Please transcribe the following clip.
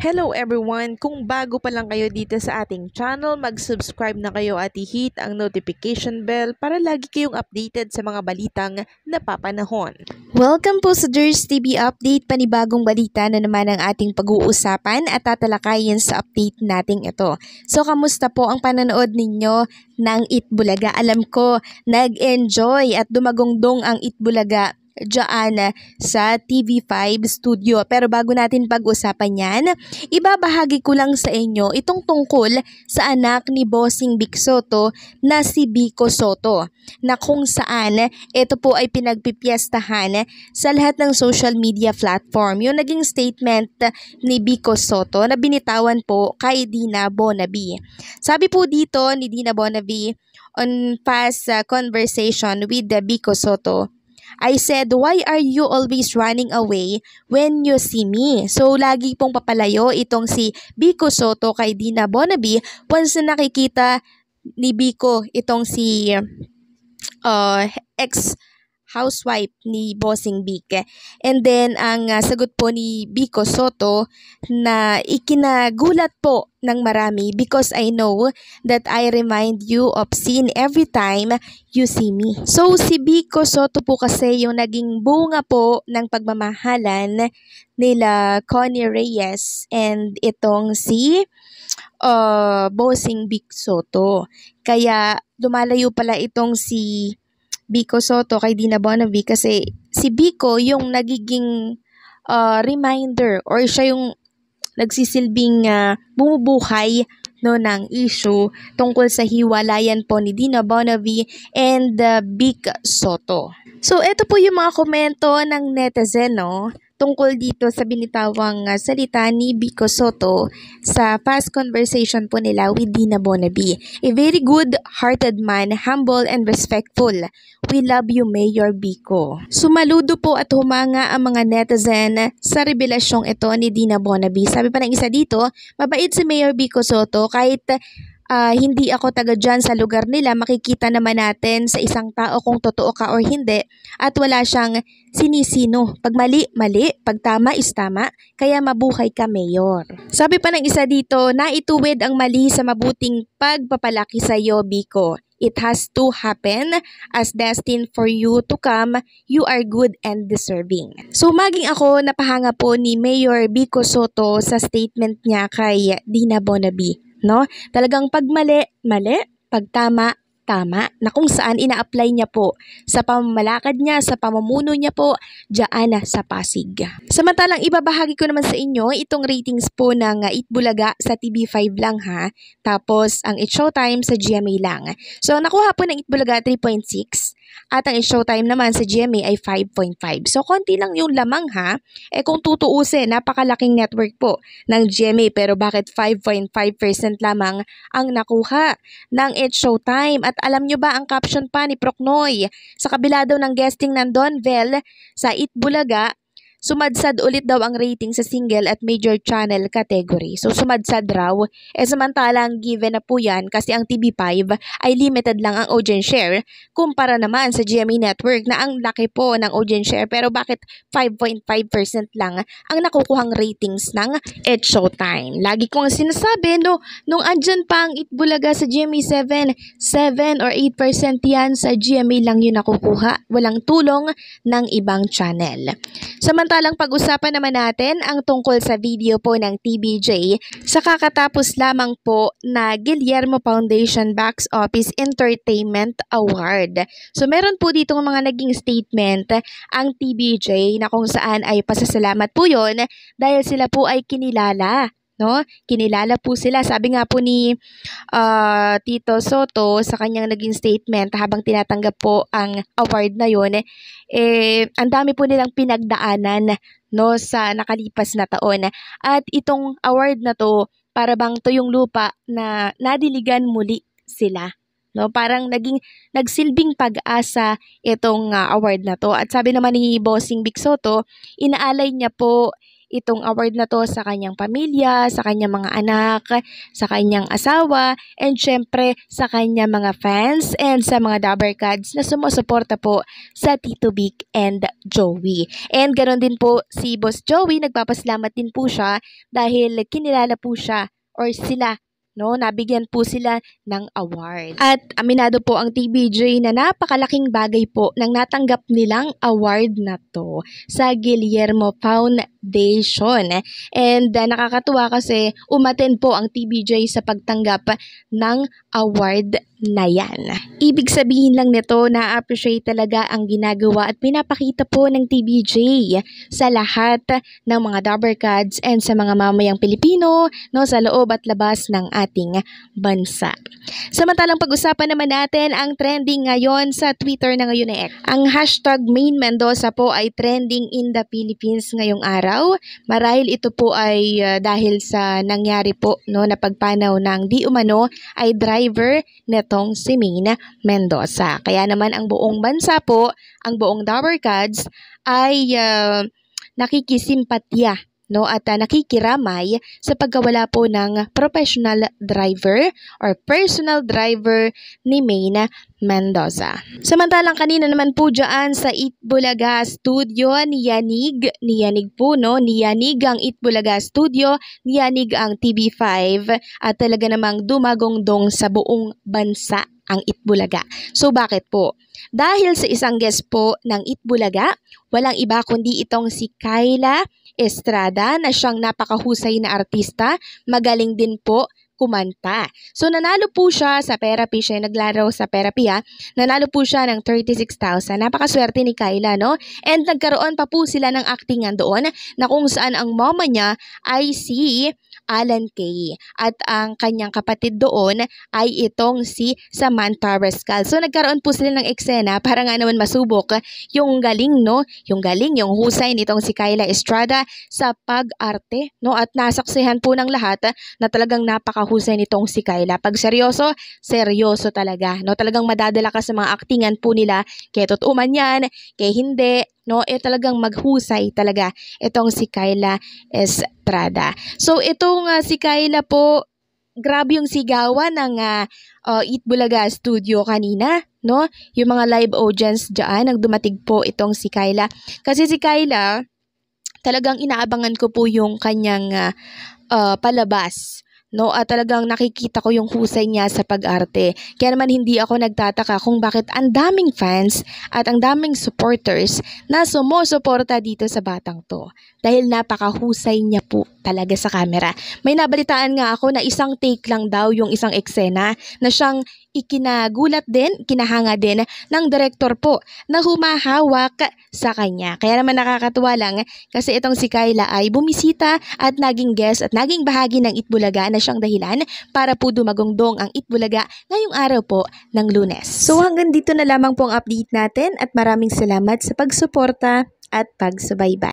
Hello everyone! Kung bago pa lang kayo dito sa ating channel, mag-subscribe na kayo at i-hit ang notification bell para lagi kayong updated sa mga balitang napapanahon. Welcome po sa Durs TV Update, panibagong balita na naman ang ating pag-uusapan at tatalakayin sa update nating ito. So kamusta po ang pananood ninyo ng Itbulaga? Alam ko, nag-enjoy at dumagongdong ang Itbulaga dyan sa TV5 studio. Pero bago natin pag-usapan yan, ibabahagi ko lang sa inyo itong tungkol sa anak ni Bossing Big Soto na si Biko Soto na kung saan ito po ay pinagpipiestahan sa lahat ng social media platform. Yung naging statement ni Biko Soto na binitawan po kay Dina Bonabi. Sabi po dito ni Dina Bonabi on past uh, conversation with the uh, Biko Soto I said, why are you always running away when you see me? So, lagi pong papalayo itong si Biko Soto kay Dina Bonaby once na nakikita ni Biko itong si uh, ex housewife ni Bossing Vic. And then ang uh, sagot po ni Biko Soto na ikinagulat po ng marami because I know that I remind you of sin every time you see me. So si Biko Soto po kasi yung naging bunga po ng pagmamahalan nila Connie Reyes and itong si uh, Bossing Big Soto. Kaya dumalayo pala itong si Biko Soto kay Dina Bonavi kasi si Biko yung nagiging uh, reminder or siya yung nagsisilbing uh, bumubuhay no ng issue tungkol sa hiwalayan po ni Dina Bonavi and uh, ah, Big Soto. So, ito po yung mga komento ng netizen, no? tungkol dito sa binitawang ah, salita ni Biko Soto sa past conversation po nila with Dina Bonabi. A very good-hearted man, humble and respectful. We love you, Mayor Biko. Sumaludo po at humanga ang mga netizen sa revelasyong ito ni Dina Bonabi. Sabi pa ng isa dito, mabait si Mayor Biko Soto kahit uh, hindi ako taga dyan sa lugar nila, makikita naman natin sa isang tao kung totoo ka or hindi at wala siyang sinisino. Pag mali, mali. Pag tama is tama. Kaya mabuhay ka, Mayor. Sabi pa ng isa dito, naituwid ang mali sa mabuting pagpapalaki sa iyo, Biko. It has to happen as destined for you to come. You are good and deserving. So maging ako napahanga po ni Mayor Biko Soto sa statement niya kay Dina Bonabi no? Talagang pag mali, mali, pag tama, tama na kung saan ina-apply niya po sa pamamalakad niya, sa pamamuno niya po dyan sa Pasig. Samantalang ibabahagi ko naman sa inyo itong ratings po ng Eat ah, Bulaga sa TV5 lang ha, tapos ang It Showtime sa GMA lang. So nakuha po ng Eat Bulaga 3.6 at ang showtime naman sa GMA ay 5.5. So, konti lang yung lamang ha. Eh kung tutuusin, napakalaking network po ng GMA pero bakit 5.5% lamang ang nakuha ng It Showtime at alam nyo ba ang caption pa ni Proknoy sa kabila daw ng guesting ng Don Vel sa Itbulaga Sumadsad ulit daw ang rating sa single at major channel category. So sumadsad raw. E samantalang given na po yan kasi ang TV5 ay limited lang ang audience share kumpara naman sa GMA Network na ang laki po ng audience share pero bakit 5.5% lang ang nakukuhang ratings ng Ed Showtime. Lagi kong sinasabi no, nung andyan pa ang Itbulaga sa GMA 7, 7 or 8% yan sa GMA lang yun nakukuha. Walang tulong ng ibang channel. Samantalang Samantalang pag-usapan naman natin ang tungkol sa video po ng TBJ sa kakatapos lamang po na Guillermo Foundation Box Office Entertainment Award. So meron po dito ng mga naging statement ang TBJ na kung saan ay pasasalamat po yon dahil sila po ay kinilala no? Kinilala po sila. Sabi nga po ni uh, Tito Soto sa kanyang naging statement habang tinatanggap po ang award na yon, eh, ang dami po nilang pinagdaanan no sa nakalipas na taon. At itong award na to para bang to yung lupa na nadiligan muli sila. No, parang naging nagsilbing pag-asa itong uh, award na to. At sabi naman ni Bossing Big Soto, inaalay niya po itong award na to sa kanyang pamilya, sa kanyang mga anak, sa kanyang asawa, and syempre sa kanyang mga fans and sa mga Dabbercads na sumusuporta po sa Tito Vic and Joey. And ganoon din po si Boss Joey, nagpapasalamat din po siya dahil kinilala po siya or sila no? Nabigyan po sila ng award. At aminado po ang TBJ na napakalaking bagay po nang natanggap nilang award na to sa Guillermo Foundation. And uh, nakakatuwa kasi umaten po ang TBJ sa pagtanggap ng award na yan. Ibig sabihin lang nito na appreciate talaga ang ginagawa at pinapakita po ng TBJ sa lahat ng mga Dabber Dobercads and sa mga mamayang Pilipino no, sa loob at labas ng ating bansa. Samantalang pag-usapan naman natin ang trending ngayon sa Twitter na ngayon ay X. Ang hashtag Main Mendoza po ay trending in the Philippines ngayong araw. Marahil ito po ay ah, dahil sa nangyari po no, na pagpanaw ng di umano ay driver net nitong si Mina Mendoza. Kaya naman ang buong bansa po, ang buong Dower Cards ay uh, nakikisimpatya no at uh, nakikiramay sa pagkawala po ng professional driver or personal driver ni Maine Mendoza. Samantalang kanina naman po dyan sa Itbulaga Studio ni Yanig, ni Yanig po no, ni Yanig ang Itbulaga Studio, ni Yanig ang TV5 at talaga namang dumagong dong sa buong bansa ang Itbulaga. So bakit po? Dahil sa isang guest po ng Itbulaga, walang iba kundi itong si Kayla Estrada na siyang napakahusay na artista, magaling din po kumanta. So nanalo po siya sa Perapi, siya naglaro sa Perapi ha. Nanalo po siya ng 36,000. Napakaswerte ni Kayla, no? And nagkaroon pa po sila ng actingan doon na kung saan ang mama niya ay si Alan Kay. At ang kanyang kapatid doon ay itong si Samantha Rascal. So nagkaroon po sila ng eksena para nga naman masubok yung galing, no? Yung galing, yung husay nitong si Kayla Estrada sa pag-arte, no? At nasaksihan po ng lahat na talagang napaka husay nitong si Kayla. Pag seryoso, seryoso talaga. No? Talagang madadala ka sa mga aktingan po nila. Kaya totooman yan, kaya hindi. No? E talagang maghusay talaga itong si Kayla Estrada. So itong uh, si Kayla po, grabe yung sigawan ng uh, uh, Eat Bulaga Studio kanina, no? Yung mga live audience dyan, nagdumatig po itong si Kayla. Kasi si Kayla, talagang inaabangan ko po yung kanyang uh, uh, palabas no? At talagang nakikita ko yung husay niya sa pag-arte. Kaya naman hindi ako nagtataka kung bakit ang daming fans at ang daming supporters na sumusuporta dito sa batang to. Dahil napakahusay niya po talaga sa camera. May nabalitaan nga ako na isang take lang daw yung isang eksena na siyang ikinagulat din, kinahanga din ng director po na humahawak sa kanya. Kaya naman nakakatuwa lang kasi itong si Kayla ay bumisita at naging guest at naging bahagi ng Itbulaga na siyang dahilan para po dumagongdong ang Itbulaga ngayong araw po ng lunes. So hanggang dito na lamang po ang update natin at maraming salamat sa pagsuporta at pagsubaybay.